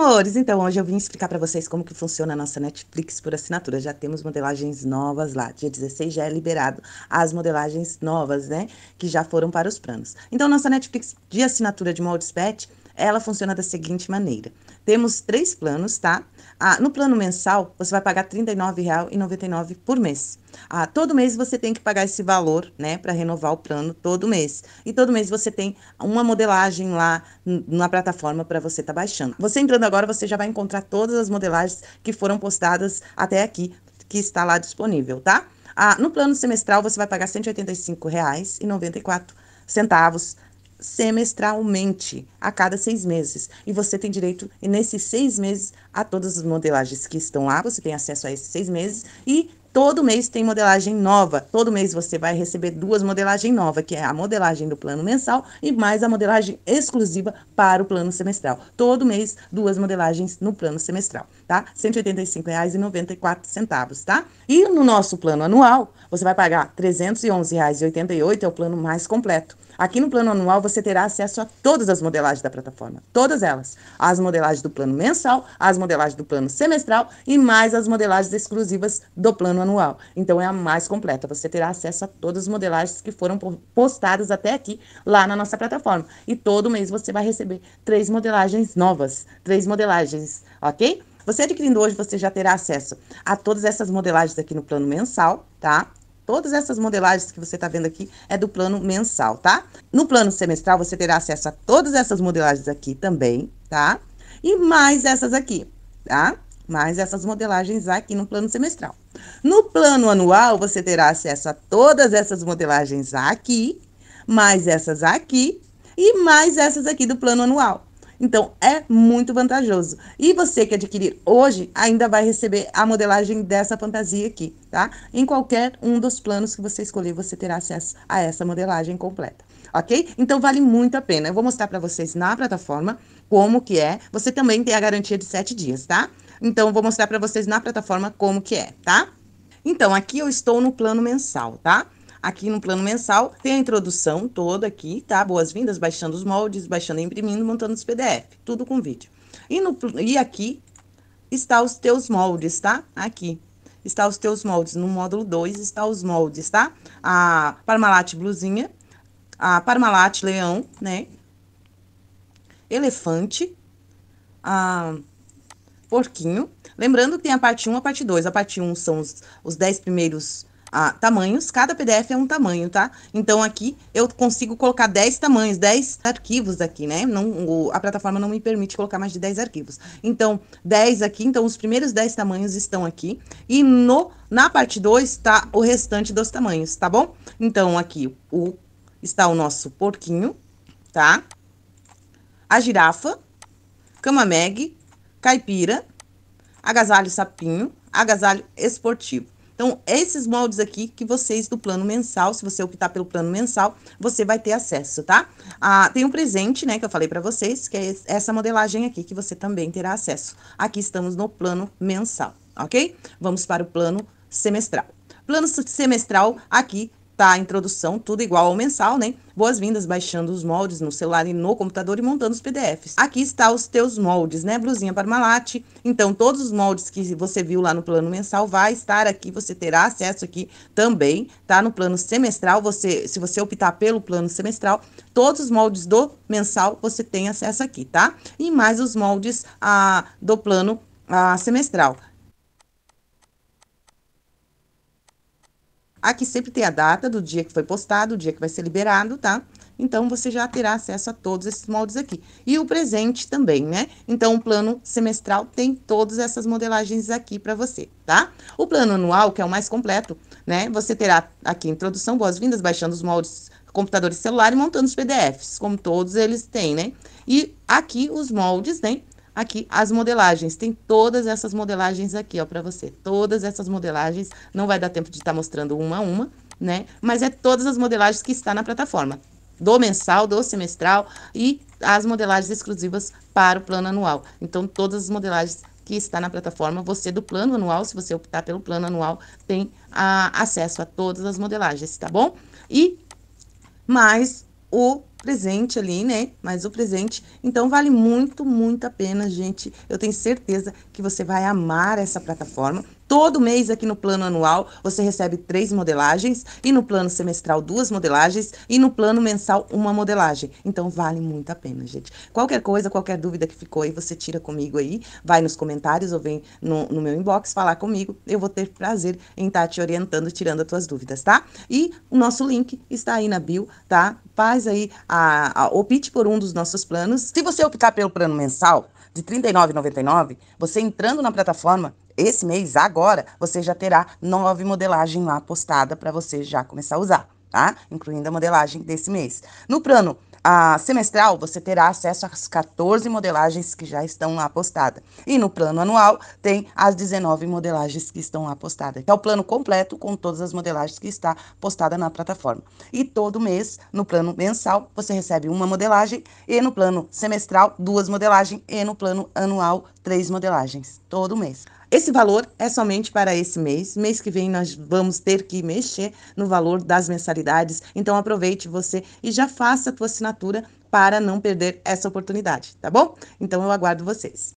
amores! Então, hoje eu vim explicar para vocês como que funciona a nossa Netflix por assinatura. Já temos modelagens novas lá. Dia 16 já é liberado as modelagens novas, né? Que já foram para os planos. Então, nossa Netflix de assinatura de moldes pet ela funciona da seguinte maneira. Temos três planos, tá? Ah, no plano mensal, você vai pagar R$ 39,99 por mês. Ah, todo mês você tem que pagar esse valor, né, para renovar o plano todo mês. E todo mês você tem uma modelagem lá na plataforma para você estar tá baixando. Você entrando agora, você já vai encontrar todas as modelagens que foram postadas até aqui, que está lá disponível, tá? Ah, no plano semestral, você vai pagar R$ 185,94 semestralmente, a cada seis meses. E você tem direito, nesses seis meses, a todas as modelagens que estão lá, você tem acesso a esses seis meses. E todo mês tem modelagem nova. Todo mês você vai receber duas modelagens novas, que é a modelagem do plano mensal e mais a modelagem exclusiva para o plano semestral. Todo mês, duas modelagens no plano semestral, tá? R$ 185,94, tá? E no nosso plano anual, você vai pagar R$ 311,88, é o plano mais completo. Aqui no plano anual você terá acesso a todas as modelagens da plataforma, todas elas. As modelagens do plano mensal, as modelagens do plano semestral e mais as modelagens exclusivas do plano anual. Então é a mais completa, você terá acesso a todas as modelagens que foram postadas até aqui lá na nossa plataforma. E todo mês você vai receber três modelagens novas, três modelagens, ok? Você adquirindo hoje, você já terá acesso a todas essas modelagens aqui no plano mensal, tá? Todas essas modelagens que você está vendo aqui é do plano mensal, tá? No plano semestral, você terá acesso a todas essas modelagens aqui também, tá? E mais essas aqui, tá? Mais essas modelagens aqui no plano semestral. No plano anual, você terá acesso a todas essas modelagens aqui, mais essas aqui e mais essas aqui do plano anual. Então é muito vantajoso. E você que adquirir hoje ainda vai receber a modelagem dessa fantasia aqui, tá? Em qualquer um dos planos que você escolher, você terá acesso a essa modelagem completa. Ok? Então vale muito a pena. Eu vou mostrar para vocês na plataforma como que é. Você também tem a garantia de sete dias, tá? Então eu vou mostrar para vocês na plataforma como que é, tá? Então aqui eu estou no plano mensal, tá? aqui no plano mensal, tem a introdução toda aqui, tá? Boas-vindas, baixando os moldes, baixando e imprimindo, montando os PDF, tudo com vídeo. E, no, e aqui está os teus moldes, tá? Aqui está os teus moldes. No módulo 2 está os moldes, tá? A Parmalat blusinha, a Parmalat leão, né? Elefante, a porquinho. Lembrando que tem a parte 1 um, a parte 2. A parte 1 um são os, os 10 primeiros a tamanhos. Cada PDF é um tamanho, tá? Então aqui eu consigo colocar 10 tamanhos, 10 arquivos aqui, né? Não, o, a plataforma não me permite colocar mais de 10 arquivos. Então, 10 aqui, então os primeiros 10 tamanhos estão aqui. E no na parte 2 está o restante dos tamanhos, tá bom? Então aqui o, está o nosso porquinho, tá? A girafa, camameg, caipira, agasalho sapinho, agasalho esportivo. Então, esses moldes aqui que vocês do plano mensal, se você optar pelo plano mensal, você vai ter acesso, tá? Ah, tem um presente, né, que eu falei para vocês, que é essa modelagem aqui que você também terá acesso. Aqui estamos no plano mensal, ok? Vamos para o plano semestral. Plano semestral, aqui tá a introdução, tudo igual ao mensal, né? Boas-vindas baixando os moldes no celular e no computador e montando os PDFs. Aqui está os teus moldes, né? Blusinha Parmalat. Então, todos os moldes que você viu lá no plano mensal vai estar aqui, você terá acesso aqui também, tá? No plano semestral, você, se você optar pelo plano semestral, todos os moldes do mensal você tem acesso aqui, tá? E mais os moldes a ah, do plano a ah, semestral. Aqui sempre tem a data do dia que foi postado, o dia que vai ser liberado, tá? Então você já terá acesso a todos esses moldes aqui. E o presente também, né? Então o plano semestral tem todas essas modelagens aqui para você, tá? O plano anual, que é o mais completo, né? Você terá aqui introdução, boas-vindas, baixando os moldes computador e celular e montando os PDFs, como todos eles têm, né? E aqui os moldes, né? aqui as modelagens. Tem todas essas modelagens aqui, ó, para você. Todas essas modelagens, não vai dar tempo de estar tá mostrando uma a uma, né? Mas é todas as modelagens que está na plataforma. Do mensal, do semestral e as modelagens exclusivas para o plano anual. Então, todas as modelagens que está na plataforma, você do plano anual, se você optar pelo plano anual, tem a, acesso a todas as modelagens, tá bom? E mais o presente ali, né? Mais o presente. Então vale muito, muito a pena, gente. Eu tenho certeza que você vai amar essa plataforma. Todo mês aqui no plano anual você recebe três modelagens e no plano semestral duas modelagens e no plano mensal uma modelagem. Então vale muito a pena, gente. Qualquer coisa, qualquer dúvida que ficou aí, você tira comigo aí, vai nos comentários ou vem no, no meu inbox falar comigo. Eu vou ter prazer em estar tá te orientando, tirando as tuas dúvidas, tá? E o nosso link está aí na bio, tá? Faz aí a, a opte por um dos nossos planos. Se você optar pelo plano mensal de R$ 39,99, você entrando na plataforma, esse mês, agora, você já terá nove modelagens lá postada para você já começar a usar, tá? Incluindo a modelagem desse mês. No plano a semestral, você terá acesso às 14 modelagens que já estão lá postadas. E no plano anual, tem as 19 modelagens que estão lá postadas. É o plano completo com todas as modelagens que está postada na plataforma. E todo mês, no plano mensal, você recebe uma modelagem, e no plano semestral, duas modelagens, e no plano anual, três modelagens. Todo mês. Esse valor é somente para esse mês. Mês que vem nós vamos ter que mexer no valor das mensalidades. Então aproveite você e já faça a tua assinatura para não perder essa oportunidade, tá bom? Então eu aguardo vocês.